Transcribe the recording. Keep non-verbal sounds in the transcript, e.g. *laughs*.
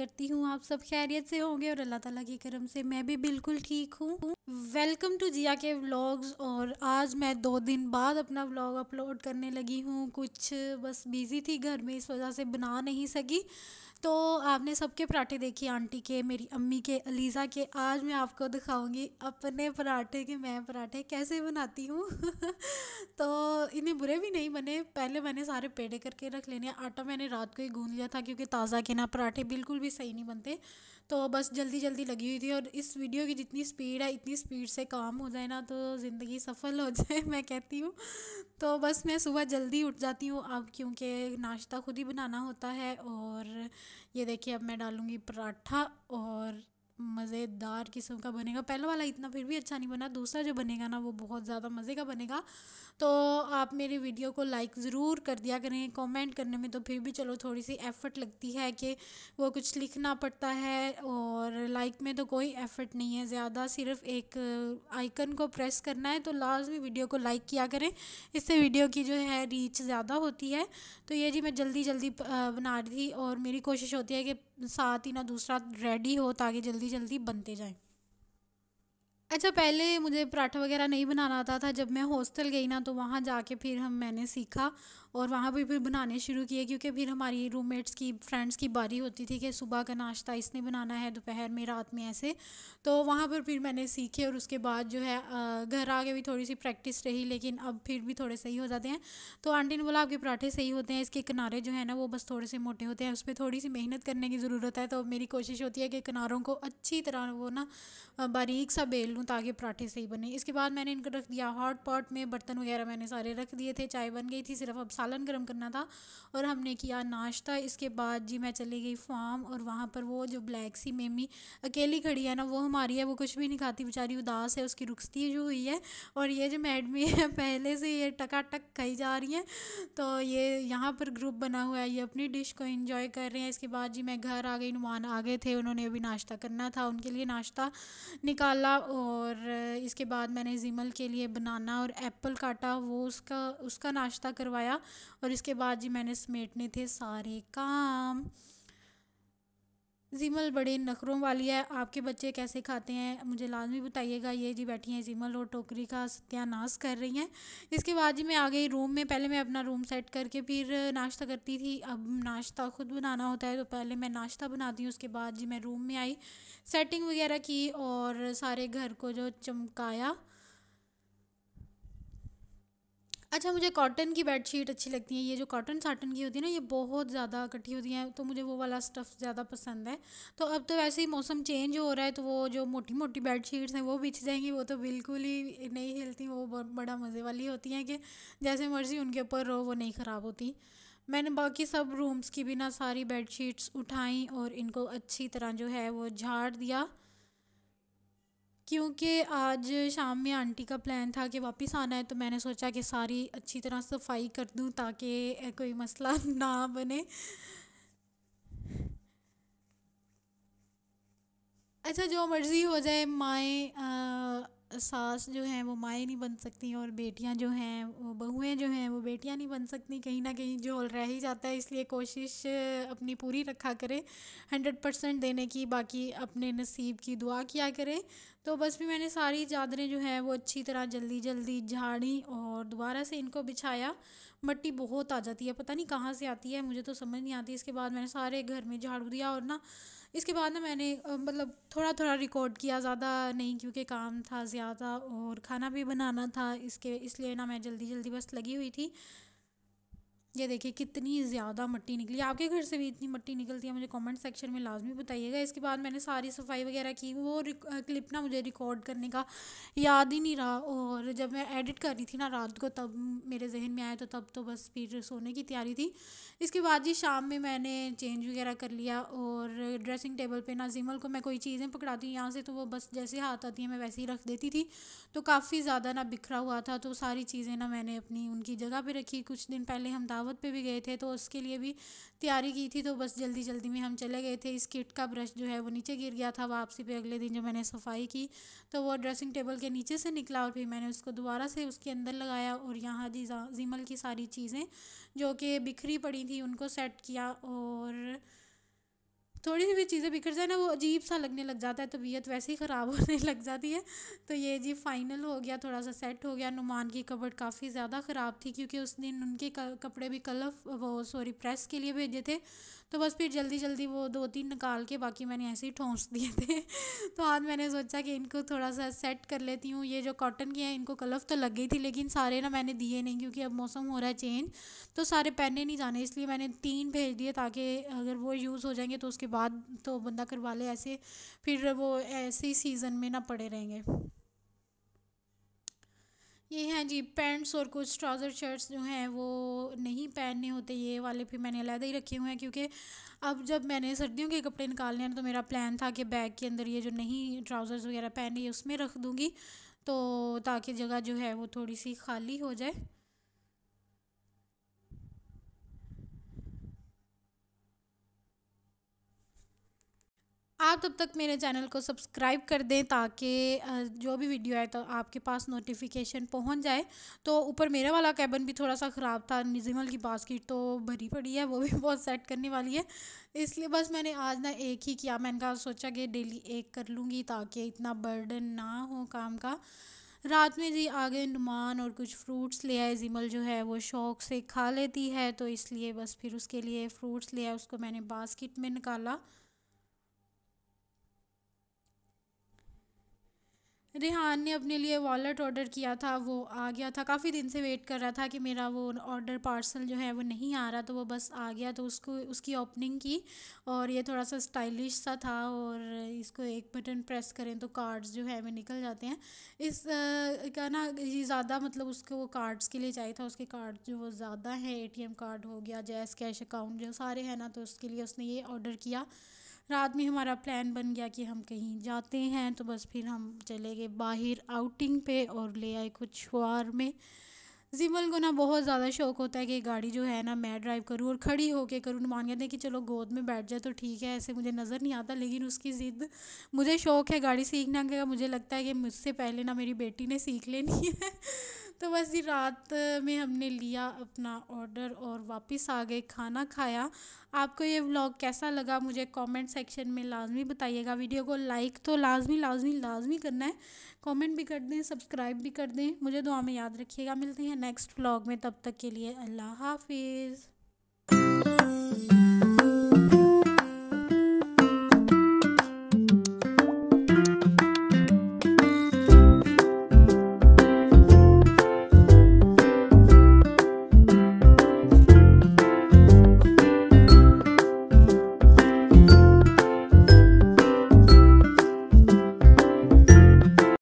करती हूँ आप सब खैरियत से होंगे और अल्लाह ताला के करम से मैं भी बिल्कुल ठीक हूँ वेलकम टू जिया के व्लॉग्स और आज मैं दो दिन बाद अपना व्लॉग अपलोड करने लगी हूँ कुछ बस बिज़ी थी घर में इस वजह से बना नहीं सकी तो आपने सबके पराठे देखे आंटी के मेरी अम्मी के अलीज़ा के आज मैं आपको दिखाऊंगी अपने पराठे के मैं पराठे कैसे बनाती हूँ *laughs* तो इतने बुरे भी नहीं बने पहले मैंने सारे पेड़े करके रख लेने आटा मैंने रात को ही गूंद लिया था क्योंकि ताज़ा के ना पराठे बिल्कुल भी सही नहीं बनते तो बस जल्दी जल्दी लगी हुई थी और इस वीडियो की जितनी स्पीड है इतनी स्पीड से काम हो जाए ना तो ज़िंदगी सफल हो जाए *laughs* मैं कहती हूँ तो बस मैं सुबह जल्दी उठ जाती हूँ अब क्योंकि नाश्ता खुद ही बनाना होता है और ये देखिए अब मैं डालूँगी पराठा और मज़ेदार किस्म का बनेगा पहला वाला इतना फिर भी अच्छा नहीं बना दूसरा जो बनेगा ना वो बहुत ज़्यादा मज़े का बनेगा तो आप मेरी वीडियो को लाइक ज़रूर कर दिया करें कमेंट करने में तो फिर भी चलो थोड़ी सी एफ़र्ट लगती है कि वो कुछ लिखना पड़ता है और लाइक में तो कोई एफ़र्ट नहीं है ज़्यादा सिर्फ एक आइकन को प्रेस करना है तो लाजमी वीडियो को लाइक किया करें इससे वीडियो की जो है रीच ज़्यादा होती है तो ये जी मैं जल्दी जल्दी बना रही थी और मेरी कोशिश होती है कि साथ ही ना दूसरा रेडी हो ताकि जल्दी जल्दी बनते जाएं अच्छा पहले मुझे पराठा वगैरह नहीं बनाना आता था जब मैं हॉस्टल गई ना तो वहाँ जाके फिर हम मैंने सीखा और वहाँ भी फिर बनाने शुरू किए क्योंकि फिर हमारी रूममेट्स की फ्रेंड्स की बारी होती थी कि सुबह का नाश्ता इसने बनाना है दोपहर में रात में ऐसे तो वहाँ पर फिर मैंने सीखे और उसके बाद जो है घर आके भी थोड़ी सी प्रैक्टिस रही लेकिन अब फिर भी थोड़े सही हो जाते हैं तो आंटी ने बोला आपके पराठे सही होते हैं इसके किनारे जो है ना वो बस थोड़े से मोटे होते हैं उस पर थोड़ी सी मेहनत करने की ज़रूरत है तो मेरी कोशिश होती है कि किनारों को अच्छी तरह वो ना बारीक सा बेल लूँ ताकि पराठे सही बने इसके बाद मैंने इनको रख दिया हॉट पॉट में बर्तन वगैरह मैंने सारे रख दिए थे चाय बन गई थी सिर्फ अब सालन गर्म करना था और हमने किया नाश्ता इसके बाद जी मैं चली गई फार्म और वहाँ पर वो जो ब्लैक सी मेमी अकेली खड़ी है ना वो हमारी है वो कुछ भी नहीं खाती बेचारी उदास है उसकी रुखती जो हुई है और ये जो मैडमी है *laughs* पहले से ये टकाटक खाई जा रही हैं तो ये यहाँ पर ग्रुप बना हुआ है ये अपनी डिश को इन्जॉय कर रहे हैं इसके बाद जी मैं घर आ गई नुमान आ गए थे उन्होंने अभी नाश्ता करना था उनके लिए नाश्ता निकाला और और इसके बाद मैंने ज़िमल के लिए बनाना और एप्पल काटा वो उसका उसका नाश्ता करवाया और इसके बाद जी मैंने समेटने थे सारे काम जिमल बड़े नखरों वाली है आपके बच्चे कैसे खाते हैं मुझे लाजमी बताइएगा ये जी बैठी हैं जिमल और टोकरी का सत्यानाश कर रही हैं इसके बाद जी मैं आ गई रूम में पहले मैं अपना रूम सेट करके फिर नाश्ता करती थी अब नाश्ता खुद बनाना होता है तो पहले मैं नाश्ता बनाती हूँ उसके बाद जी मैं रूम में आई सेटिंग वगैरह की और सारे घर को जो चमकाया अच्छा मुझे कॉटन की बेडशीट अच्छी लगती है ये जो कॉटन साटन की होती है ना ये बहुत ज़्यादा इकट्ठी होती हैं तो मुझे वो वाला स्टफ़ ज़्यादा पसंद है तो अब तो वैसे ही मौसम चेंज हो रहा है तो वो जो मोटी मोटी बेड शीट्स हैं वो बिछ जाएंगी वो तो बिल्कुल ही नहीं हिलती वो बड़ा मज़े वाली होती हैं कि जैसे मर्ज़ी उनके ऊपर रहो वो नहीं ख़राब होती मैंने बाकी सब रूम्स की भी ना सारी बेडशीट्स उठाई और इनको अच्छी तरह जो है वो झाड़ दिया क्योंकि आज शाम में आंटी का प्लान था कि वापस आना है तो मैंने सोचा कि सारी अच्छी तरह सफाई कर दूँ ताकि कोई मसला *laughs* ना बने अच्छा जो मर्ज़ी हो जाए माएँ सास जो हैं वो माएँ नहीं बन सकती और बेटियां जो हैं वो बहुएं जो हैं वो बेटियां नहीं बन सकती कहीं ना कहीं झोल रह ही जाता है इसलिए कोशिश अपनी पूरी रखा करें हंड्रेड परसेंट देने की बाकी अपने नसीब की दुआ किया करें तो बस भी मैंने सारी चादरें जो हैं वो अच्छी तरह जल्दी जल्दी झाड़ी और दोबारा से इनको बिछाया मट्टी बहुत आ जाती है पता नहीं कहाँ से आती है मुझे तो समझ नहीं आती इसके बाद मैंने सारे घर में झाड़ू दिया और ना इसके बाद ना मैंने मतलब थोड़ा थोड़ा रिकॉर्ड किया ज़्यादा नहीं क्योंकि काम था ज़्यादा और खाना भी बनाना था इसके इसलिए ना मैं जल्दी जल्दी बस लगी हुई थी ये देखिए कितनी ज़्यादा मट्टी निकली आपके घर से भी इतनी मट्टी निकलती है मुझे कमेंट सेक्शन में लाजमी बताइएगा इसके बाद मैंने सारी सफाई वगैरह की वो क्लिप ना मुझे रिकॉर्ड करने का याद ही नहीं रहा और जब मैं एडिट कर रही थी ना रात को तब मेरे जहन में आया तो तब तो बस फिर सोने की तैयारी थी इसके बाद जी शाम में मैंने चेंज वगैरह कर लिया और ड्रेसिंग टेबल पर ना जिमल को मैं कोई चीज़ें पकड़ाती हूँ यहाँ से तो वो बस जैसे हाथ आती है मैं वैसे ही रख देती थी तो काफ़ी ज़्यादा ना बिखरा हुआ था तो सारी चीज़ें ना मैंने अपनी उनकी जगह पर रखी कुछ दिन पहले हम दावत पे भी गए थे तो उसके लिए भी तैयारी की थी तो बस जल्दी जल्दी में हम चले गए थे इस किट का ब्रश जो है वो नीचे गिर गया था वापसी पे अगले दिन जब मैंने सफाई की तो वो ड्रेसिंग टेबल के नीचे से निकला और फिर मैंने उसको दोबारा से उसके अंदर लगाया और यहाँ जी जीमल की सारी चीज़ें जो कि बिखरी पड़ी थी उनको सेट किया और थोड़ी सी भी चीज़ें बिखर जाए ना वो अजीब सा लगने लग जाता है तबीयत वैसे ही ख़राब *laughs* होने लग जाती है तो ये जी फाइनल हो गया थोड़ा सा सेट हो गया नुमान की कबड़ काफ़ी ज़्यादा ख़राब थी क्योंकि उस दिन उनके कपड़े भी कलफ वो सॉरी प्रेस के लिए भेजे थे तो बस फिर जल्दी जल्दी वो दो तीन निकाल के बाकी मैंने ऐसे ही ठोंस दिए थे *laughs* तो आज मैंने सोचा कि इनको थोड़ा सा सेट कर लेती हूँ ये जो कॉटन के हैं इनको कलफ तो लग गई थी लेकिन सारे ना मैंने दिए नहीं क्योंकि अब मौसम हो रहा है चेंज तो सारे पहने नहीं जाने इसलिए मैंने तीन भेज दिए ताकि अगर वो यूज़ हो जाएंगे तो उसके बाद तो बंदा करवा ले ऐसे फिर वो ऐसे ही सीज़न में ना पड़े रहेंगे ये हैं जी पैंट्स और कुछ ट्राउज़र शर्ट्स जो हैं वो नहीं पहनने होते ये वाले भी मैंने अलहदा ही रखे हुए हैं क्योंकि अब जब मैंने सर्दियों के कपड़े निकालने हैं तो मेरा प्लान था कि बैग के अंदर ये जो नहीं ट्राउज़र्स वगैरह पहने उसमें रख दूँगी तो ताकि जगह जो है वो थोड़ी सी खाली हो जाए आप हाँ, तब तक मेरे चैनल को सब्सक्राइब कर दें ताकि जो भी वीडियो आए तो आपके पास नोटिफिकेशन पहुंच जाए तो ऊपर मेरा वाला कैबन भी थोड़ा सा ख़राब था निज़िमल की बास्केट तो भरी पड़ी है वो भी *laughs* बहुत सेट करने वाली है इसलिए बस मैंने आज ना एक ही किया मैंने कहा सोचा कि डेली एक कर लूँगी ताकि इतना बर्डन ना हो काम का रात में जी आगे नुमान और कुछ फ्रूट्स ले आए जिमल जो है वो शौक से खा लेती है तो इसलिए बस फिर उसके लिए फ्रूट्स ले आए उसको मैंने बास्केट में निकाला रेहान ने अपने लिए वॉलेट ऑर्डर किया था वो आ गया था काफ़ी दिन से वेट कर रहा था कि मेरा वो ऑर्डर पार्सल जो है वो नहीं आ रहा तो वो बस आ गया तो उसको उसकी ओपनिंग की और ये थोड़ा सा स्टाइलिश सा था और इसको एक बटन प्रेस करें तो कार्ड्स जो है वे निकल जाते हैं इस क्या का ना ये ज़्यादा मतलब उसको वो कार्ड्स के लिए चाहिए था उसके कार्ड जो वो ज़्यादा हैं ए कार्ड हो गया जैस कैश अकाउंट जो सारे हैं ना तो उसके लिए उसने ये ऑर्डर किया रात में हमारा प्लान बन गया कि हम कहीं जाते हैं तो बस फिर हम चले गए बाहर आउटिंग पे और ले आए कुछ शुआर में जिमल को ना बहुत ज़्यादा शौक होता है कि गाड़ी जो है ना मैं ड्राइव करूँ और खड़ी होके करूँ मान गया हैं कि चलो गोद में बैठ जाए तो ठीक है ऐसे मुझे नज़र नहीं आता लेकिन उसकी ज़िद मुझे शौक है गाड़ी सीखना का मुझे लगता है कि मुझसे पहले ना मेरी बेटी ने सीख लेनी है तो बस ये रात में हमने लिया अपना ऑर्डर और वापस आ गए खाना खाया आपको ये व्लॉग कैसा लगा मुझे कमेंट सेक्शन में लाजमी बताइएगा वीडियो को लाइक तो लाजमी लाजमी लाजमी करना है कमेंट भी कर दें सब्सक्राइब भी कर दें मुझे दुआ में याद रखिएगा मिलते हैं नेक्स्ट व्लॉग में तब तक के लिए अल्लाह हाफिज़